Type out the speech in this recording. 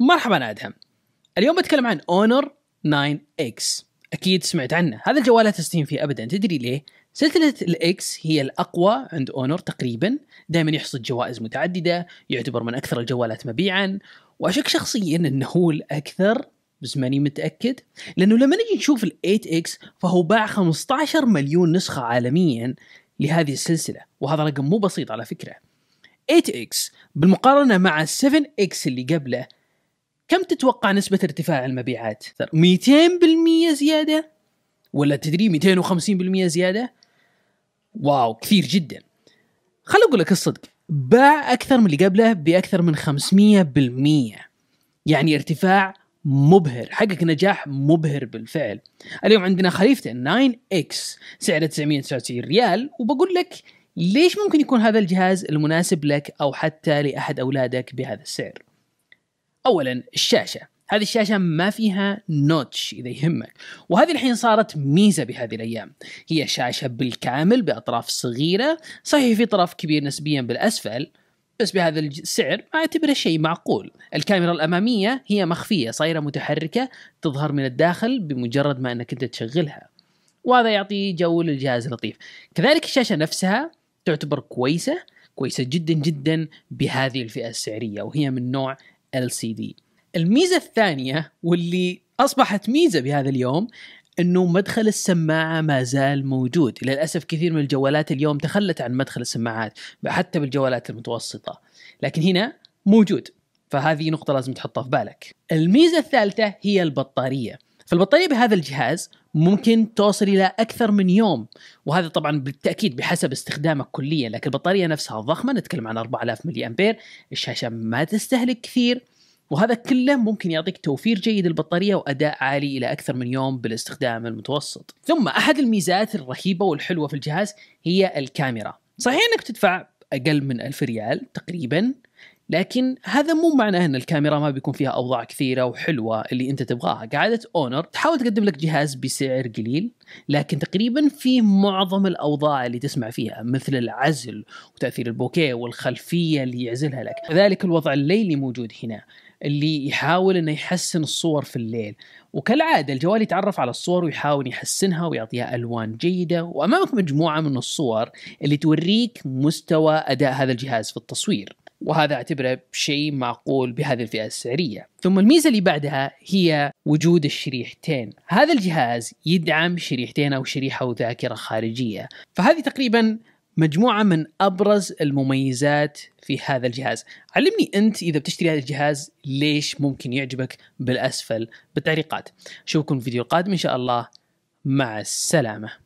مرحبا ادهم اليوم بتكلم عن اونر 9 اكس اكيد سمعت عنه هذا الجوال لا تستهين فيه ابدا تدري ليه سلسلة الاكس هي الاقوى عند اونر تقريبا دائما يحصد جوائز متعددة يعتبر من اكثر الجوالات مبيعا واشك شخصيا انه هو الاكثر بس ماني متاكد لانه لما نجي نشوف ال 8 اكس فهو باع 15 مليون نسخة عالميا لهذه السلسلة وهذا رقم مو بسيط على فكرة اكس بالمقارنة مع 7 اكس اللي قبله كم تتوقع نسبة ارتفاع المبيعات؟ 200% زيادة؟ ولا تدري 250% زيادة؟ واو كثير جدا. خل اقول لك الصدق، باع أكثر من اللي قبله بأكثر من 500%. يعني ارتفاع مبهر، حقق نجاح مبهر بالفعل. اليوم عندنا خليفته 9X سعره 999 ريال وبقول لك ليش ممكن يكون هذا الجهاز المناسب لك او حتى لاحد اولادك بهذا السعر؟ اولا الشاشه هذه الشاشة ما فيها نوتش إذا يهمك وهذه الحين صارت ميزة بهذه الأيام هي شاشة بالكامل بأطراف صغيرة صحيح في طرف كبير نسبيا بالأسفل بس بهذا السعر ما اعتبره شيء معقول الكاميرا الأمامية هي مخفية صايرة متحركة تظهر من الداخل بمجرد ما أنك أنت تشغلها وهذا يعطي جو للجهاز لطيف كذلك الشاشة نفسها تعتبر كويسة كويسة جدا جدا بهذه الفئة السعرية وهي من نوع LCD الميزة الثانية واللي أصبحت ميزة بهذا اليوم انه مدخل السماعه ما زال موجود، للاسف كثير من الجوالات اليوم تخلت عن مدخل السماعات حتى بالجوالات المتوسطه، لكن هنا موجود، فهذه نقطه لازم تحطها في بالك. الميزه الثالثه هي البطاريه. فالبطاريه بهذا الجهاز ممكن توصل الى اكثر من يوم وهذا طبعا بالتاكيد بحسب استخدامك كليا لكن البطاريه نفسها ضخمه نتكلم عن 4000 ملي امبير الشاشه ما تستهلك كثير وهذا كله ممكن يعطيك توفير جيد للبطارية وأداء عالي إلى أكثر من يوم بالاستخدام المتوسط ثم أحد الميزات الرهيبة والحلوة في الجهاز هي الكاميرا صحيح أنك تدفع أقل من 1000 ريال تقريبا لكن هذا مو معناه ان الكاميرا ما بيكون فيها اوضاع كثيره وحلوه اللي انت تبغاها قاعده اونر تحاول تقدم لك جهاز بسعر قليل لكن تقريبا في معظم الاوضاع اللي تسمع فيها مثل العزل وتاثير البوكيه والخلفيه اللي يعزلها لك كذلك الوضع الليلي موجود هنا اللي يحاول انه يحسن الصور في الليل وكالعاده الجوال يتعرف على الصور ويحاول يحسنها ويعطيها الوان جيده وامامك مجموعه من الصور اللي توريك مستوى اداء هذا الجهاز في التصوير وهذا اعتبره شيء معقول بهذه الفئة السعرية ثم الميزة اللي بعدها هي وجود الشريحتين هذا الجهاز يدعم شريحتين أو شريحة وذاكرة خارجية فهذه تقريبا مجموعة من أبرز المميزات في هذا الجهاز علمني أنت إذا بتشتري هذا الجهاز ليش ممكن يعجبك بالأسفل بالتعليقات أشوفكم في فيديو قادم إن شاء الله مع السلامه